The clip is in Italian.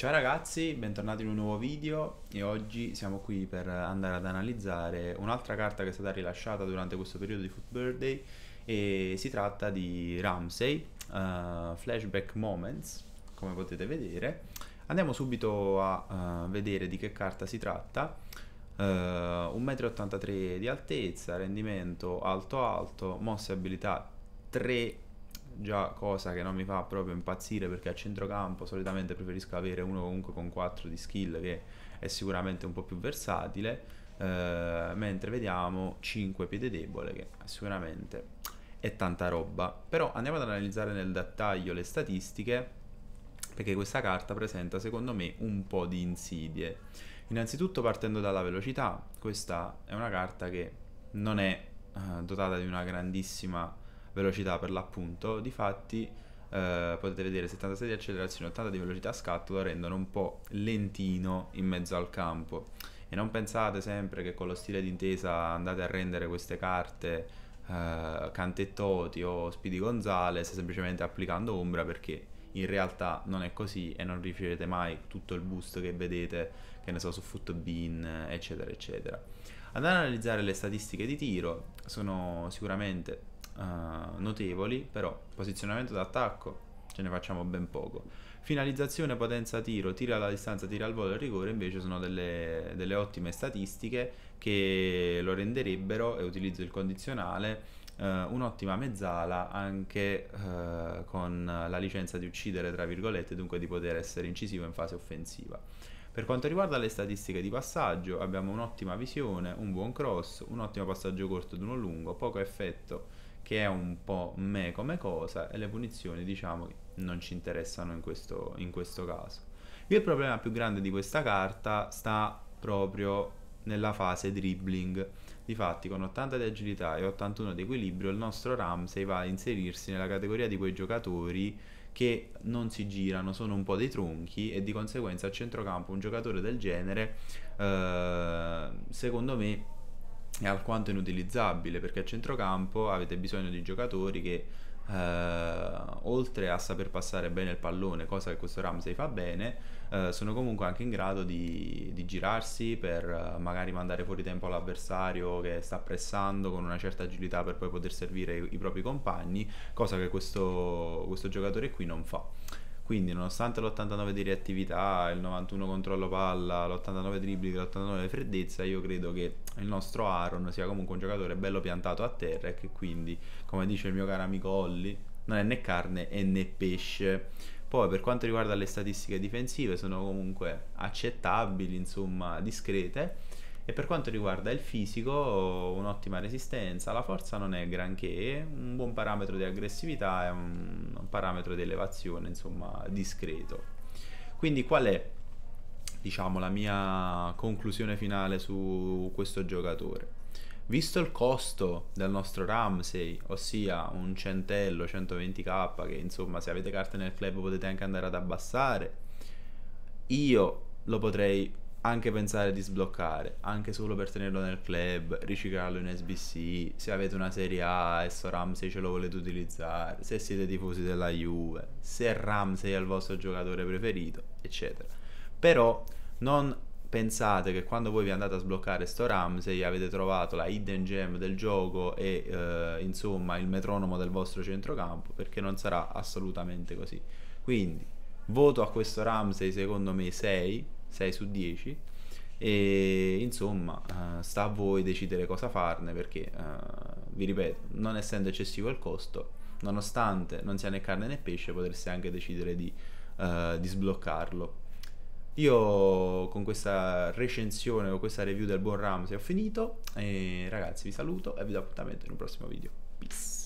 Ciao ragazzi, bentornati in un nuovo video e oggi siamo qui per andare ad analizzare un'altra carta che è stata rilasciata durante questo periodo di Foot Birthday e si tratta di Ramsey, uh, eh, Flashback Moments, come potete vedere. Andiamo subito a uh, vedere di che carta si tratta. Uh, 1,83 m di altezza, rendimento alto alto, mosse abilità 3 già cosa che non mi fa proprio impazzire perché a centrocampo solitamente preferisco avere uno comunque con 4 di skill che è sicuramente un po' più versatile, eh, mentre vediamo 5 piede debole che sicuramente è tanta roba. Però andiamo ad analizzare nel dettaglio le statistiche perché questa carta presenta secondo me un po' di insidie. Innanzitutto partendo dalla velocità, questa è una carta che non è eh, dotata di una grandissima velocità per l'appunto, difatti eh, potete vedere 76 di accelerazione, 80 di velocità scatto lo rendono un po' lentino in mezzo al campo e non pensate sempre che con lo stile d'intesa andate a rendere queste carte eh, Cantettoti o Speedy Gonzales semplicemente applicando ombra perché in realtà non è così e non riuscirete mai tutto il boost che vedete, che ne so, su Footbean, eccetera, eccetera. Ad analizzare le statistiche di tiro, sono sicuramente eh, notevoli, però posizionamento d'attacco ce ne facciamo ben poco. Finalizzazione, potenza tiro, tiro alla distanza, tiro al volo e rigore invece sono delle, delle ottime statistiche che lo renderebbero, e utilizzo il condizionale, Uh, un'ottima mezzala anche uh, con la licenza di uccidere, tra virgolette, dunque di poter essere incisivo in fase offensiva. Per quanto riguarda le statistiche di passaggio, abbiamo un'ottima visione, un buon cross, un ottimo passaggio corto ed uno lungo, poco effetto che è un po' me come cosa e le punizioni diciamo non ci interessano in questo, in questo caso. Il problema più grande di questa carta sta proprio nella fase dribbling. Difatti con 80 di agilità e 81 di equilibrio il nostro Ramsey va a inserirsi nella categoria di quei giocatori che non si girano, sono un po' dei tronchi e di conseguenza a centrocampo un giocatore del genere eh, secondo me è alquanto inutilizzabile perché a centrocampo avete bisogno di giocatori che eh, oltre a saper passare bene il pallone, cosa che questo Ramsey fa bene, eh, sono comunque anche in grado di, di girarsi per eh, magari mandare fuori tempo all'avversario che sta pressando con una certa agilità per poi poter servire i, i propri compagni, cosa che questo, questo giocatore qui non fa. Quindi nonostante l'89 di reattività, il 91 controllo palla, l'89 dribbling, l'89 freddezza, io credo che il nostro Aaron sia comunque un giocatore bello piantato a terra e che quindi, come dice il mio caro amico Olli, non è né carne né pesce. Poi per quanto riguarda le statistiche difensive sono comunque accettabili, insomma discrete. E per quanto riguarda il fisico, un'ottima resistenza, la forza non è granché, un buon parametro di aggressività e un parametro di elevazione insomma discreto. Quindi qual è diciamo la mia conclusione finale su questo giocatore? Visto il costo del nostro Ramsey, ossia un centello 120k che insomma se avete carte nel club potete anche andare ad abbassare, io lo potrei anche pensare di sbloccare, anche solo per tenerlo nel club, riciclarlo in SBC, se avete una Serie A e so Ramsey ce lo volete utilizzare, se siete tifosi della Juve, se Ramsey è il vostro giocatore preferito, eccetera. Però non pensate che quando voi vi andate a sbloccare sto Ramsey avete trovato la hidden gem del gioco e eh, insomma il metronomo del vostro centrocampo, perché non sarà assolutamente così. Quindi voto a questo Ramsey secondo me 6 6 su 10 e insomma uh, sta a voi decidere cosa farne perché uh, vi ripeto non essendo eccessivo il costo nonostante non sia né carne né pesce potreste anche decidere di, uh, di sbloccarlo io con questa recensione con questa review del buon Ramsey ho finito e ragazzi vi saluto e vi do appuntamento in un prossimo video peace